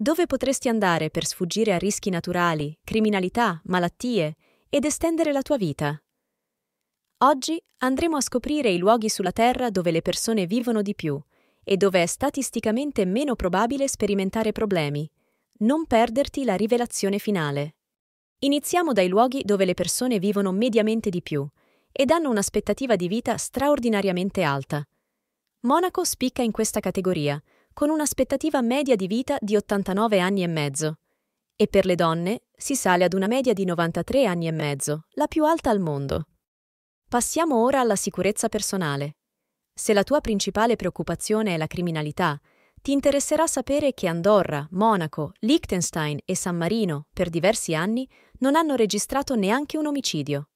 Dove potresti andare per sfuggire a rischi naturali, criminalità, malattie ed estendere la tua vita? Oggi andremo a scoprire i luoghi sulla Terra dove le persone vivono di più e dove è statisticamente meno probabile sperimentare problemi. Non perderti la rivelazione finale. Iniziamo dai luoghi dove le persone vivono mediamente di più ed hanno un'aspettativa di vita straordinariamente alta. Monaco spicca in questa categoria, con un'aspettativa media di vita di 89 anni e mezzo. E per le donne si sale ad una media di 93 anni e mezzo, la più alta al mondo. Passiamo ora alla sicurezza personale. Se la tua principale preoccupazione è la criminalità, ti interesserà sapere che Andorra, Monaco, Liechtenstein e San Marino, per diversi anni, non hanno registrato neanche un omicidio.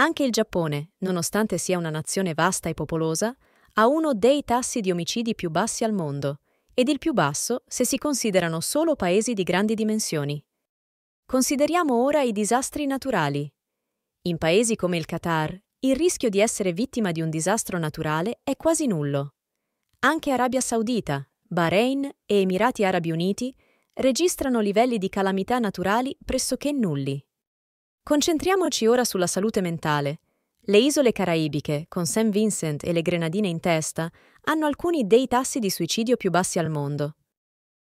Anche il Giappone, nonostante sia una nazione vasta e popolosa, ha uno dei tassi di omicidi più bassi al mondo, ed il più basso se si considerano solo paesi di grandi dimensioni. Consideriamo ora i disastri naturali. In paesi come il Qatar, il rischio di essere vittima di un disastro naturale è quasi nullo. Anche Arabia Saudita, Bahrain e Emirati Arabi Uniti registrano livelli di calamità naturali pressoché nulli. Concentriamoci ora sulla salute mentale, le isole caraibiche, con St. Vincent e le Grenadine in testa, hanno alcuni dei tassi di suicidio più bassi al mondo.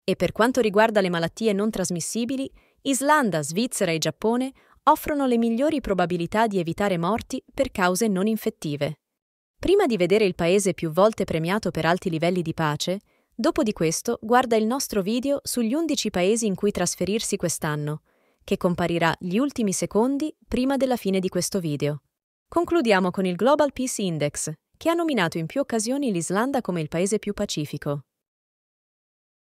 E per quanto riguarda le malattie non trasmissibili, Islanda, Svizzera e Giappone offrono le migliori probabilità di evitare morti per cause non infettive. Prima di vedere il paese più volte premiato per alti livelli di pace, dopo di questo guarda il nostro video sugli 11 paesi in cui trasferirsi quest'anno, che comparirà gli ultimi secondi prima della fine di questo video. Concludiamo con il Global Peace Index, che ha nominato in più occasioni l'Islanda come il paese più pacifico.